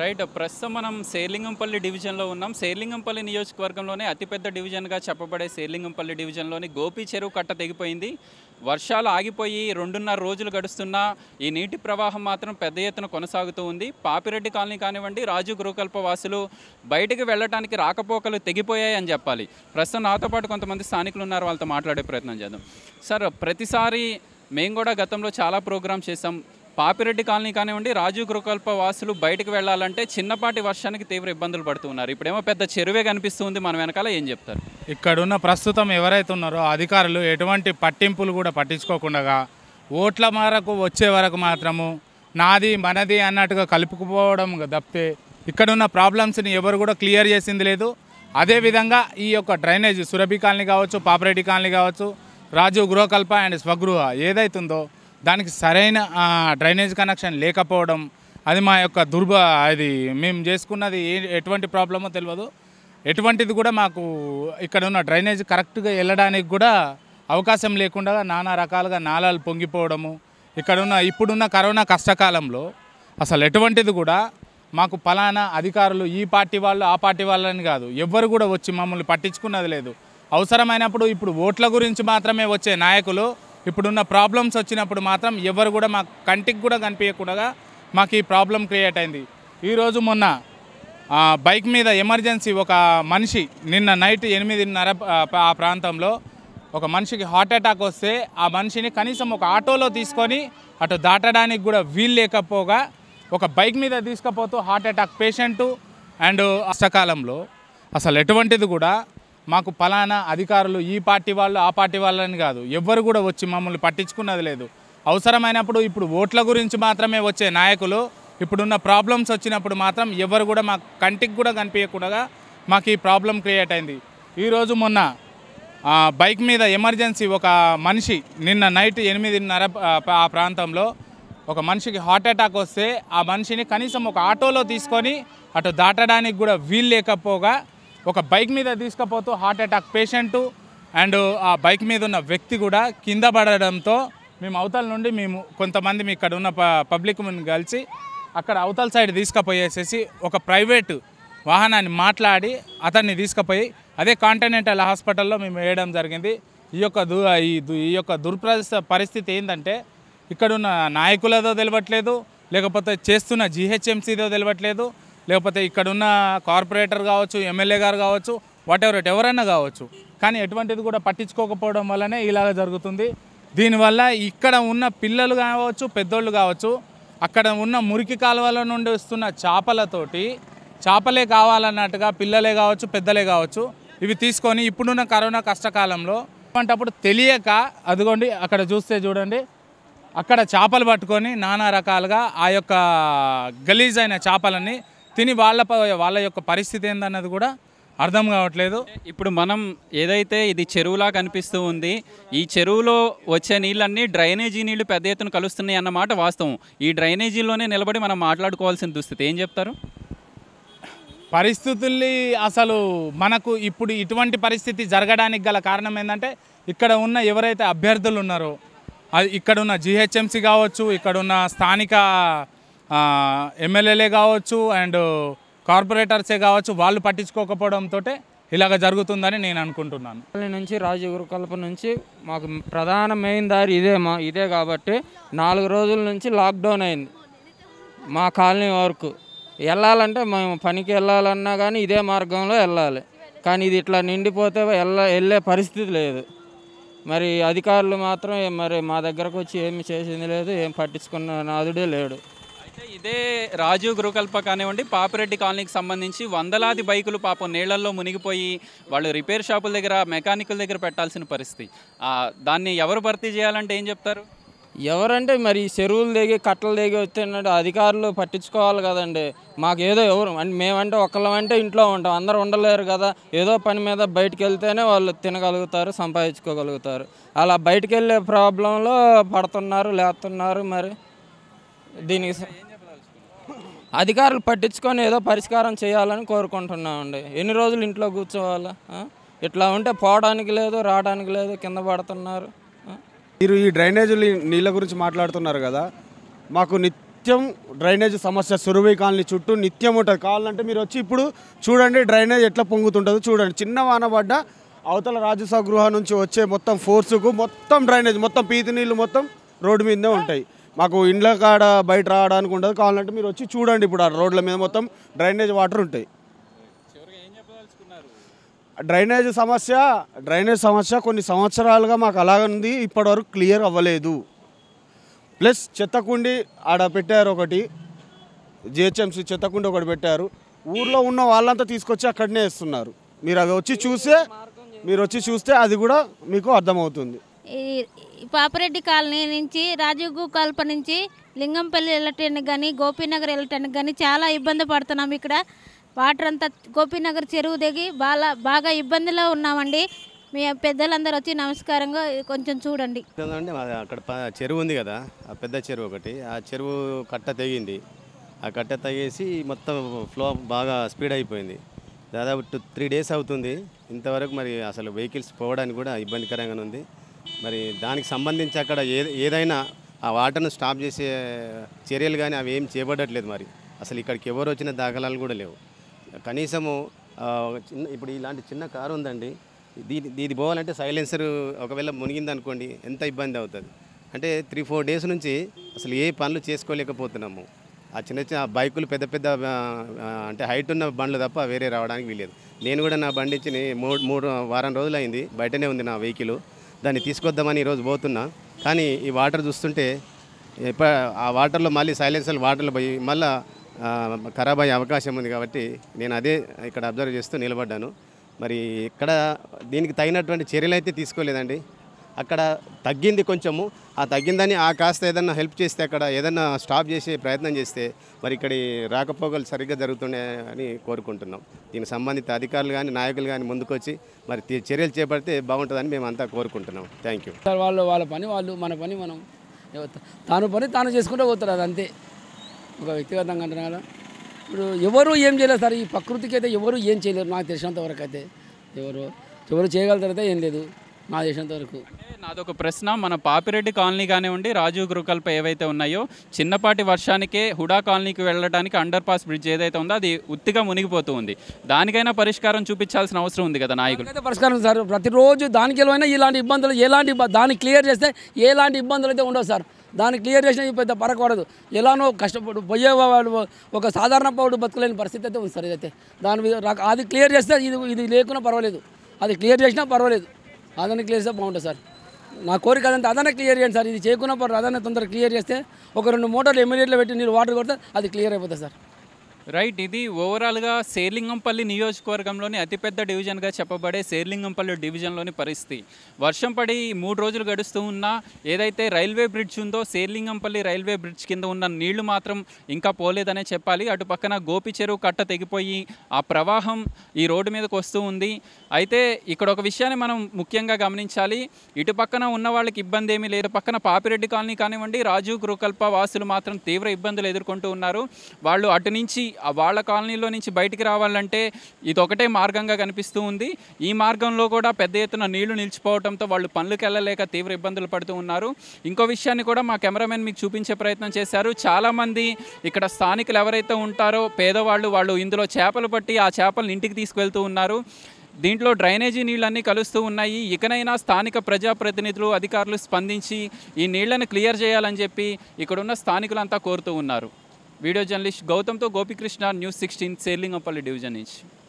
right ప్రస్తుతం మనం సేర్లింగంపల్లి డివిజన్లో ఉన్నాం సేర్లింగంపల్లి నియోజకవర్గంలోనే అతిపెద్ద డివిజన్గా చెప్పబడే సేర్లింగంపల్లి డివిజన్లోని గోపి చెరువు కట్ట తెగిపోయింది వర్షాలు ఆగిపోయి రెండున్నర రోజులు గడుస్తున్నా ఈ నీటి ప్రవాహం మాత్రం పెద్ద ఎత్తున కొనసాగుతూ ఉంది పాపిరెడ్డి కాలనీ కానివ్వండి రాజు గృహకల్ప వాసులు బయటికి వెళ్ళడానికి రాకపోకలు తెగిపోయాయి అని చెప్పాలి ప్రస్తుతం నాతో పాటు కొంతమంది స్థానికులు ఉన్నారు వాళ్ళతో మాట్లాడే ప్రయత్నం చేద్దాం సార్ ప్రతిసారి మేము కూడా గతంలో చాలా ప్రోగ్రామ్స్ చేసాం పాపిరెడ్డి కాలనీ కానివ్వండి రాజీవ్ గృహకల్ప వాసులు బయటకు వెళ్ళాలంటే చిన్నపాటి వర్షానికి తీవ్ర ఇబ్బందులు పడుతున్నారు ఇప్పుడేమో పెద్ద చెరువే కనిపిస్తుంది మన వెనకాల ఏం చెప్తారు ఇక్కడున్న ప్రస్తుతం ఎవరైతే ఉన్నారో అధికారులు ఎటువంటి పట్టింపులు కూడా పట్టించుకోకుండా ఓట్ల మేరకు వచ్చే వరకు మాత్రము నాది మనది అన్నట్టుగా కలుపుకుపోవడం తప్పితే ఇక్కడున్న ప్రాబ్లమ్స్ని ఎవరు కూడా క్లియర్ చేసింది లేదు అదేవిధంగా ఈ యొక్క డ్రైనేజ్ సురభి కాలనీ కావచ్చు పాపిరెడ్డి కాలనీ కావచ్చు రాజు గృహకల్ప అండ్ స్వగృహ ఏదైతుందో దానికి సరైన డ్రైనేజ్ కనెక్షన్ లేకపోవడం అది మా యొక్క దుర్భ అది మేము చేసుకున్నది ఎటువంటి ప్రాబ్లమో తెలియదు ఎటువంటిది కూడా మాకు ఇక్కడ ఉన్న డ్రైనేజ్ కరెక్ట్గా వెళ్ళడానికి కూడా అవకాశం లేకుండా నానా రకాలుగా నాళాలు పొంగిపోవడము ఇక్కడున్న ఇప్పుడున్న కరోనా కష్టకాలంలో అసలు ఎటువంటిది కూడా మాకు ఫలానా అధికారులు ఈ పార్టీ వాళ్ళు ఆ పార్టీ వాళ్ళని కాదు ఎవ్వరు కూడా వచ్చి మమ్మల్ని పట్టించుకున్నది లేదు అవసరమైనప్పుడు ఇప్పుడు ఓట్ల గురించి మాత్రమే వచ్చే నాయకులు ఇప్పుడున్న ప్రాబ్లమ్స్ వచ్చినప్పుడు మాత్రం ఎవరు కూడా మా కంటికి కూడా కనిపించకుండా మాకు ఈ ప్రాబ్లం క్రియేట్ అయింది ఈరోజు మొన్న బైక్ మీద ఎమర్జెన్సీ ఒక మనిషి నిన్న నైట్ ఎనిమిదిన్నర ఆ ప్రాంతంలో ఒక మనిషికి హార్ట్ అటాక్ వస్తే ఆ మనిషిని కనీసం ఒక ఆటోలో తీసుకొని అటు దాటడానికి కూడా వీలు లేకపోగా ఒక బైక్ మీద తీసుకపోతూ హార్ట్ అటాక్ పేషెంటు అండ్ అష్టకాలంలో అసలు ఎటువంటిది కూడా మాకు పలానా అధికారులు ఈ పార్టీ వాళ్ళు ఆ పార్టీ వాళ్ళని కాదు ఎవ్వరు కూడా వచ్చి మమ్మల్ని పట్టించుకున్నది లేదు అవసరమైనప్పుడు ఇప్పుడు ఓట్ల గురించి మాత్రమే వచ్చే నాయకులు ఇప్పుడున్న ప్రాబ్లమ్స్ వచ్చినప్పుడు మాత్రం ఎవరు కూడా మాకు కంటికి కూడా కనిపించకుండా మాకు ఈ ప్రాబ్లం క్రియేట్ అయింది ఈరోజు మొన్న బైక్ మీద ఎమర్జెన్సీ ఒక మనిషి నిన్న నైట్ ఎనిమిదిన్నర ఆ ప్రాంతంలో ఒక మనిషికి హార్ట్ అటాక్ వస్తే ఆ మనిషిని కనీసం ఒక ఆటోలో తీసుకొని అటు దాటడానికి కూడా వీలు లేకపోగా ఒక బైక్ మీద తీసుకుపోతూ హార్ట్ అటాక్ పేషెంటు అండ్ ఆ బైక్ మీద ఉన్న వ్యక్తి కూడా కింద పడడంతో మేము అవతల నుండి మేము కొంతమంది మీ ఇక్కడ ఉన్న పబ్లిక్ కలిసి అక్కడ అవతల సైడ్ తీసుకుపోయేసేసి ఒక ప్రైవేటు వాహనాన్ని మాట్లాడి అతన్ని తీసుకుపోయి అదే కాంటినెంటల్ హాస్పిటల్లో మేము వేయడం జరిగింది ఈ యొక్క దు ఈ ఈ యొక్క దుర్ప్రదర్శ పరిస్థితి ఏంటంటే ఇక్కడున్న నాయకులదో తెలియట్లేదు లేకపోతే చేస్తున్న జీహెచ్ఎంసీదో తెలియట్లేదు లేకపోతే ఇక్కడున్న కార్పొరేటర్ కావచ్చు ఎమ్మెల్యే గారు కావచ్చు వాటెవర్ ఎవరైనా కావచ్చు కానీ ఎటువంటిది కూడా పట్టించుకోకపోవడం వల్లనే ఇలాగ జరుగుతుంది దీనివల్ల ఇక్కడ ఉన్న పిల్లలు కావచ్చు పెద్దోళ్ళు కావచ్చు అక్కడ ఉన్న మురికి కాలువల నుండి వస్తున్న చేపలతోటి చేపలే కావాలన్నట్టుగా పిల్లలే కావచ్చు పెద్దలే కావచ్చు ఇవి తీసుకొని ఇప్పుడున్న కరోనా కష్టకాలంలో అంటప్పుడు తెలియక అదిగోండి అక్కడ చూస్తే చూడండి అక్కడ చేపలు పట్టుకొని నానా రకాలుగా ఆ యొక్క గలీజ్ అయిన చేపలని తిని వాళ్ళ వాళ్ళ యొక్క పరిస్థితి ఏందన్నది కూడా అర్థం కావట్లేదు ఇప్పుడు మనం ఏదైతే ఇది చెరువులా కనిపిస్తూ ఉంది ఈ చెరువులో వచ్చే నీళ్ళన్నీ డ్రైనేజీ నీళ్లు పెద్ద ఎత్తున కలుస్తున్నాయి అన్నమాట వాస్తవం ఈ డ్రైనేజీలోనే నిలబడి మనం మాట్లాడుకోవాల్సిన దుస్థితి ఏం చెప్తారు పరిస్థితుల్ని అసలు మనకు ఇప్పుడు ఇటువంటి పరిస్థితి జరగడానికి గల కారణం ఏంటంటే ఇక్కడ ఉన్న ఎవరైతే అభ్యర్థులు ఉన్నారో అది ఇక్కడున్న జిహెచ్ఎంసీ కావచ్చు ఇక్కడున్న స్థానిక ఎమ్మెల్యేలే కావచ్చు అండ్ కార్పొరేటర్సే కావచ్చు వాళ్ళు పట్టించుకోకపోవడంతో ఇలాగ జరుగుతుందని నేను అనుకుంటున్నాను నుంచి రాజగురుకల్ప నుంచి మాకు ప్రధాన మెయిన్ దారి ఇదే మా ఇదే కాబట్టి నాలుగు రోజుల నుంచి లాక్డౌన్ అయింది మా కాలనీ వరకు వెళ్ళాలంటే మేము పనికి వెళ్ళాలన్నా కానీ ఇదే మార్గంలో వెళ్ళాలి కానీ ఇది ఇట్లా నిండిపోతే వెళ్ళ వెళ్ళే పరిస్థితి లేదు మరి అధికారులు మాత్రం మరి మా దగ్గరకు వచ్చి ఏమి చేసింది లేదు ఏం పట్టించుకున్న నాదుడే లేడు ఇదే రాజీవ్ గృహకల్ప కానివ్వండి పాపిరెడ్డి కాలనీకి సంబంధించి వందలాది బైకులు పాపం నీళ్లలో మునిగిపోయి వాళ్ళు రిపేర్ షాపుల దగ్గర మెకానికల్ దగ్గర పెట్టాల్సిన పరిస్థితి దాన్ని ఎవరు భర్తీ చేయాలంటే ఏం చెప్తారు ఎవరంటే మరి చెరువులు దిగి కట్టలు దిగి వచ్చినట్టు అధికారులు పట్టించుకోవాలి కదండి మాకు ఏదో ఎవరు అంటే మేమంటే ఒక్కళ్ళమంటే ఇంట్లో ఉంటాం అందరూ ఉండలేరు కదా ఏదో పని మీద బయటకు వెళ్తేనే వాళ్ళు తినగలుగుతారు సంపాదించుకోగలుగుతారు అలా బయటకు వెళ్ళే ప్రాబ్లంలో పడుతున్నారు లేతున్నారు మరి దీనికి అధికారులు పట్టించుకొని ఏదో పరిష్కారం చేయాలని కోరుకుంటున్నామండి ఎన్ని రోజులు ఇంట్లో కూర్చోవాలా ఇట్లా ఉంటే పోవడానికి లేదు రావడానికి లేదు కింద పడుతున్నారు మీరు ఈ డ్రైనేజీలు నీళ్ళ గురించి మాట్లాడుతున్నారు కదా మాకు నిత్యం డ్రైనేజ్ సమస్య సురభి కాలనీ చుట్టూ నిత్యం ఉంటుంది కావాలంటే మీరు వచ్చి ఇప్పుడు చూడండి డ్రైనేజ్ ఎట్లా పొంగుతుంటుందో చూడండి చిన్న వాన పడ్డ అవతల రాజ్యసభ గృహ నుంచి వచ్చే మొత్తం ఫోర్సుకు మొత్తం డ్రైనేజ్ మొత్తం పీతి నీళ్ళు మొత్తం రోడ్డు మీదే ఉంటాయి మాకు ఇండ్ల కాడ బయట రావడానికి ఉండదు కావాలంటే మీరు వచ్చి చూడండి ఇప్పుడు ఆ రోడ్ల మీద మొత్తం డ్రైనేజ్ వాటర్ ఉంటాయి డ్రైనేజ్ సమస్య డ్రైనేజ్ సమస్య కొన్ని సంవత్సరాలుగా మాకు అలాగే ఉంది ఇప్పటివరకు క్లియర్ అవ్వలేదు ప్లస్ చెత్తకుండి ఆడ పెట్టారు ఒకటి జిహెచ్ఎంసీ చెత్తకుండి ఒకటి పెట్టారు ఊర్లో ఉన్న వాళ్ళంతా తీసుకొచ్చి అక్కడనే వేస్తున్నారు మీరు అది వచ్చి చూస్తే మీరు వచ్చి చూస్తే అది కూడా మీకు అర్థమవుతుంది పాపరెడ్డి కాలనీ నుంచి రాజీవ్ కాల్ప నుంచి లింగంపల్లి వెళ్ళటానికి కానీ గోపీనగర్ వెళ్ళటానికి కానీ చాలా ఇబ్బంది పడుతున్నాం ఇక్కడ వాటర్ అంతా గోపీనగర్ చెరువు దిగి బాగా బాగా ఇబ్బందిలో ఉన్నామండి మీ పెద్దలందరూ వచ్చి నమస్కారంగా కొంచెం చూడండి అక్కడ చెరువు ఉంది కదా ఆ పెద్ద చెరువు ఒకటి ఆ చెరువు కట్ట తెగింది ఆ కట్ట తగేసి మొత్తం ఫ్లో బాగా స్పీడ్ అయిపోయింది దాదాపు త్రీ డేస్ అవుతుంది ఇంతవరకు మరి అసలు వెహికల్స్ పోవడానికి కూడా ఇబ్బందికరంగానే ఉంది మరి దానికి సంబంధించి అక్కడ ఏదైనా ఆ వాటర్ను స్టాప్ చేసే చర్యలు కానీ అవి ఏం చేపట్టట్లేదు మరి అసలు ఇక్కడికి ఎవరు వచ్చిన దాఖలాలు కూడా లేవు కనీసము చిన్న ఇప్పుడు ఇలాంటి చిన్న కారు ఉందండి దీని దీది పోవాలంటే సైలెన్సర్ ఒకవేళ మునిగిందనుకోండి ఎంత ఇబ్బంది అవుతుంది అంటే త్రీ ఫోర్ డేస్ నుంచి అసలు ఏ పనులు చేసుకోలేకపోతున్నాము ఆ చిన్న చిన్న బైకులు పెద్ద పెద్ద అంటే హైట్ ఉన్న బండ్లు తప్ప వేరే రావడానికి వీలేదు నేను కూడా నా బండి ఇచ్చి మూడు మూడు వారం రోజులు అయింది బయటనే ఉంది నా వెహికల్ దాన్ని తీసుకొద్దామని ఈరోజు పోతున్నా కానీ ఈ వాటర్ చూస్తుంటే ఆ వాటర్లో మళ్ళీ సైలెన్సర్ వాటర్లో పోయి మళ్ళీ ఖరాబ్ అయ్యే అవకాశం ఉంది కాబట్టి నేను అదే ఇక్కడ అబ్జర్వ్ చేస్తూ నిలబడ్డాను మరి ఇక్కడ దీనికి తగినటువంటి చర్యలు అయితే తీసుకోలేదండి అక్కడ తగ్గింది కొంచెము ఆ తగ్గిందని ఆ కాస్త ఏదన్నా హెల్ప్ చేస్తే అక్కడ ఏదన్నా స్టాప్ చేసే ప్రయత్నం చేస్తే మరి ఇక్కడి రాకపోకలు సరిగ్గా జరుగుతున్నాయని కోరుకుంటున్నాం దీనికి సంబంధిత అధికారులు కానీ నాయకులు కానీ ముందుకొచ్చి మరి చర్యలు చేపడితే బాగుంటుందని మేము అంతా కోరుకుంటున్నాం థ్యాంక్ యూ సార్ వాళ్ళు వాళ్ళ పని వాళ్ళు మన పని మనం తాను పని తాను చేసుకుంటూ పోతారు అది అంతే ఒక వ్యక్తిగతంగా అంటున్నారు ఇప్పుడు ఎవరు ఏం చేయలేదు సార్ ఈ ప్రకృతికి అయితే ఎవరు ఏం చేయలేరు నాకు తెలిసినంత వరకు అయితే ఎవరు ఎవరు అయితే ఏం లేదు నా దేశం వరకు నాదొక ప్రశ్న మన పాపిరెడ్డి కాలనీ కానివ్వండి రాజీవ్ గృహకల్ప ఏవైతే ఉన్నాయో చిన్నపాటి వర్షానికే హుడా కాలనీకి వెళ్ళడానికి అండర్ పాస్ బ్రిడ్జ్ ఏదైతే ఉందో అది ఉత్తిగా మునిగిపోతూ ఉంది దానికైనా పరిష్కారం చూపించాల్సిన అవసరం ఉంది కదా నాయకులు పరిష్కారం సార్ ప్రతిరోజు దానికి ఏమైనా ఇలాంటి ఇబ్బందులు ఎలాంటి దాన్ని క్లియర్ చేస్తే ఎలాంటి ఇబ్బందులు అయితే ఉండవు సార్ దాన్ని క్లియర్ చేసినా పెద్ద పరకూడదు ఎలానో కష్టపడు పోయే ఒక సాధారణ పౌరుడు బతకలేని పరిస్థితి అయితే ఉంది సార్ ఇదైతే దాని మీద అది క్లియర్ చేస్తే ఇది ఇది లేకున్నా పర్వాలేదు అది క్లియర్ చేసినా పర్వాలేదు అదన క్లియర్ చేస్తే బాగుంటుంది సార్ నా కోరిక అదంతా అదన క్లియర్ చేయండి సార్ ఇది చేయకున్నప్పుడు అదన తొందరగా క్లియర్ చేస్తే ఒక రెండు మోటార్లు ఇమీడియట్లో పెట్టి నీళ్ళు వాటర్ కొడితే అది క్లియర్ అయిపోతుంది సార్ రైట్ ఇది ఓవరాల్గా శేర్లింగంపల్లి నియోజకవర్గంలోని అతిపెద్ద డివిజన్గా చెప్పబడే శేర్లింగంపల్లి డివిజన్లోని పరిస్థితి వర్షం పడి మూడు రోజులు గడుస్తూ ఉన్నా ఏదైతే రైల్వే బ్రిడ్జ్ ఉందో శేర్లింగంపల్లి రైల్వే బ్రిడ్జ్ కింద ఉన్న నీళ్లు మాత్రం ఇంకా పోలేదనే చెప్పాలి అటు పక్కన గోపి చెరువు కట్ట తెగిపోయి ఆ ప్రవాహం ఈ రోడ్డు మీదకి వస్తూ ఉంది అయితే ఇక్కడ ఒక విషయాన్ని మనం ముఖ్యంగా గమనించాలి ఇటు పక్కన ఉన్న వాళ్ళకి ఇబ్బంది ఏమీ లేదు పక్కన పాపిరెడ్డి కాలనీ కానివ్వండి రాజు గృహకల్ప వాసులు మాత్రం తీవ్ర ఇబ్బందులు ఎదుర్కొంటూ ఉన్నారు వాళ్ళు అటు నుంచి వాళ్ళ కాలనీలో నుంచి బయటికి రావాలంటే ఇది ఒకటే మార్గంగా కనిపిస్తూ ఉంది ఈ మార్గంలో కూడా పెద్ద ఎత్తున నీళ్లు నిలిచిపోవడంతో వాళ్ళు పనులకు వెళ్ళలేక తీవ్ర ఇబ్బందులు పడుతూ ఉన్నారు ఇంకో విషయాన్ని కూడా మా కెమెరామెన్ మీకు చూపించే ప్రయత్నం చేశారు చాలామంది ఇక్కడ స్థానికులు ఎవరైతే ఉంటారో పేదవాళ్ళు వాళ్ళు ఇందులో చేపలు పట్టి ఆ చేపలను ఇంటికి తీసుకువెళ్తూ ఉన్నారు దీంట్లో డ్రైనేజీ నీళ్ళన్నీ కలుస్తూ ఉన్నాయి ఇకనైనా స్థానిక ప్రజాప్రతినిధులు అధికారులు స్పందించి ఈ నీళ్లను క్లియర్ చేయాలని చెప్పి ఇక్కడున్న స్థానికులంతా కోరుతూ ఉన్నారు వీడియో జర్నలిస్ట్ గౌతమ్తో Gopikrishna news sixteen Serilingampally division నుంచి